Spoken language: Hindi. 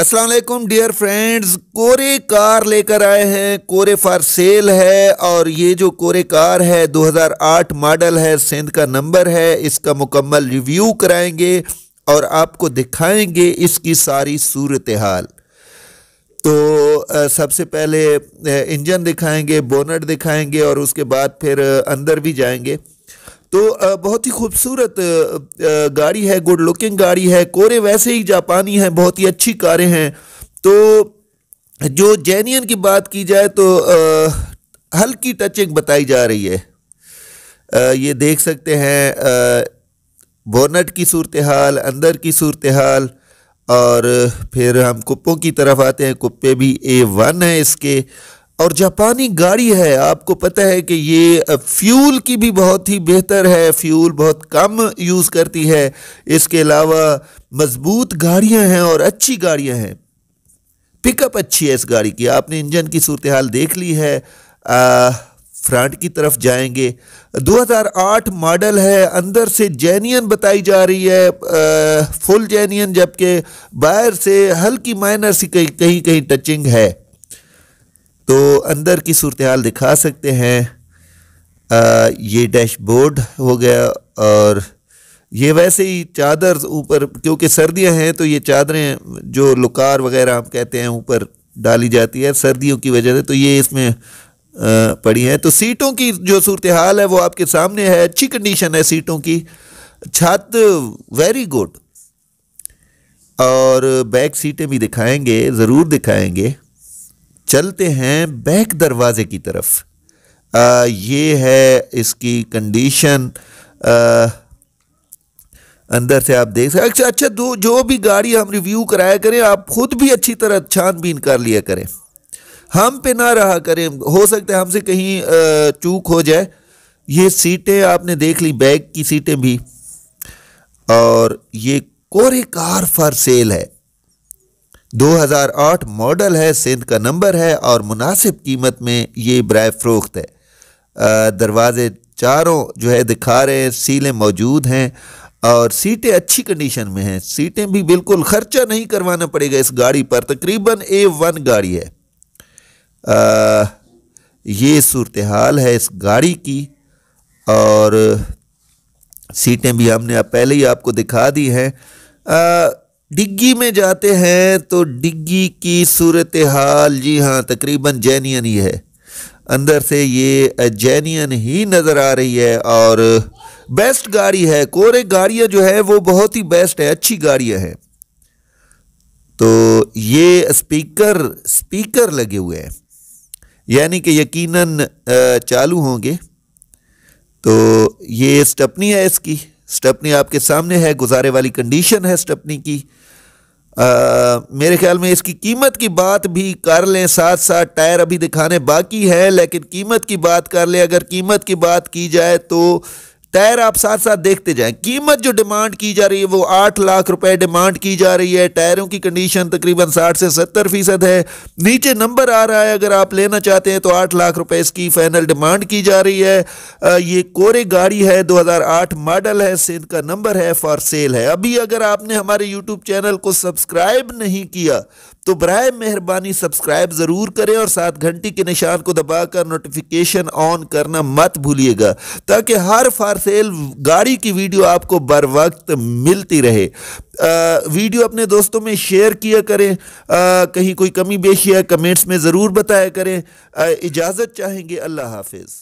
असलम डियर फ्रेंड्स कोरे कार लेकर आए हैं कोरे फॉर सेल है और ये जो कोरे कार है 2008 मॉडल है सिंध का नंबर है इसका मुकम्मल रिव्यू कराएंगे और आपको दिखाएंगे इसकी सारी सूरत हाल तो सबसे पहले इंजन दिखाएंगे बोनट दिखाएंगे और उसके बाद फिर अंदर भी जाएंगे तो बहुत ही खूबसूरत गाड़ी है गुड लुकिंग गाड़ी है कोरे वैसे ही जापानी हैं बहुत ही अच्छी कारें हैं तो जो जैनियन की बात की जाए तो हल्की टचिंग बताई जा रही है ये देख सकते हैं बोनट की सूरत हाल अंदर की सूरत हाल और फिर हम कुप्पों की तरफ आते हैं कुप्पे भी ए वन है इसके और जापानी गाड़ी है आपको पता है कि ये फ्यूल की भी बहुत ही बेहतर है फ्यूल बहुत कम यूज़ करती है इसके अलावा मज़बूत गाड़ियां हैं और अच्छी गाड़ियां हैं पिकअप अच्छी है इस गाड़ी की आपने इंजन की सूरत हाल देख ली है आ, फ्रंट की तरफ जाएंगे 2008 मॉडल है अंदर से जेनियन बताई जा रही है आ, फुल जेनियन जबकि बाहर से हल्की माइनर सी कहीं कहीं कहीं टचिंग है तो अंदर की सूरत हाल दिखा सकते हैं आ, ये डैशबोर्ड हो गया और ये वैसे ही चादर ऊपर क्योंकि सर्दियां हैं तो ये चादरें जो लुकार वगैरह हम कहते हैं ऊपर डाली जाती है सर्दियों की वजह से तो ये इसमें पड़ी है तो सीटों की जो सूरत हाल है वो आपके सामने है अच्छी कंडीशन है सीटों की छत वेरी गुड और बैक सीटें भी दिखाएंगे ज़रूर दिखाएंगे चलते हैं बैक दरवाजे की तरफ आ, ये है इसकी कंडीशन अंदर से आप देख सकते अच्छा अच्छा दो जो भी गाड़ी हम रिव्यू कराया करें आप खुद भी अच्छी तरह छानबीन कर लिया करें हम पे ना रहा करें हो सकता है हमसे कहीं चूक हो जाए ये सीटें आपने देख ली बैग की सीटें भी और ये कोरे कार फॉर सेल है 2008 मॉडल है सिंध का नंबर है और मुनासिब कीमत में ये ब्राय फरोख्त है दरवाज़े चारों जो है दिखा रहे हैं सीलें मौजूद हैं और सीटें अच्छी कंडीशन में हैं सीटें भी बिल्कुल ख़र्चा नहीं करवाना पड़ेगा इस गाड़ी पर तकरीबन ए वन गाड़ी है आ, ये सूरत हाल है इस गाड़ी की और सीटें भी हमने पहले ही आपको दिखा दी हैं डिग्गी में जाते हैं तो डिग्गी की सूरत हाल जी हाँ तकरीबन जैनियन ही है अंदर से ये जैनियन ही नज़र आ रही है और बेस्ट गाड़ी है कोरे गाड़ियाँ जो है वो बहुत ही बेस्ट है अच्छी गाड़ियाँ हैं तो ये स्पीकर स्पीकर लगे हुए हैं यानी कि यकीनन चालू होंगे तो ये स्टपनी है इसकी स्टपनी आपके सामने है गुजारे वाली कंडीशन है स्टपनी की आ, मेरे ख्याल में इसकी कीमत की बात भी कर लें साथ साथ टायर अभी दिखाने बाकी है लेकिन कीमत की बात कर लें अगर कीमत की बात की जाए तो टायर आप साथ साथ देखते जाएं कीमत जो डिमांड की जा रही है वो आठ लाख रुपए डिमांड की जा रही है टायरों की कंडीशन तकरीबन साठ से सत्तर फीसद है नीचे नंबर आ रहा है अगर आप लेना चाहते हैं तो आठ लाख रुपए इसकी फाइनल डिमांड की जा रही है ये कोरे गाड़ी है 2008 मॉडल है सिंध का नंबर है फॉर सेल है अभी अगर आपने हमारे यूट्यूब चैनल को सब्सक्राइब नहीं किया तो बर मेहरबानी सब्सक्राइब ज़रूर करें और सात घंटी के निशान को दबाकर नोटिफिकेशन ऑन करना मत भूलिएगा ताकि हर फार सेल गाड़ी की वीडियो आपको बर वक्त मिलती रहे आ, वीडियो अपने दोस्तों में शेयर किया करें आ, कहीं कोई कमी बेशी है कमेंट्स में ज़रूर बताया करें इजाज़त चाहेंगे अल्लाह हाफिज़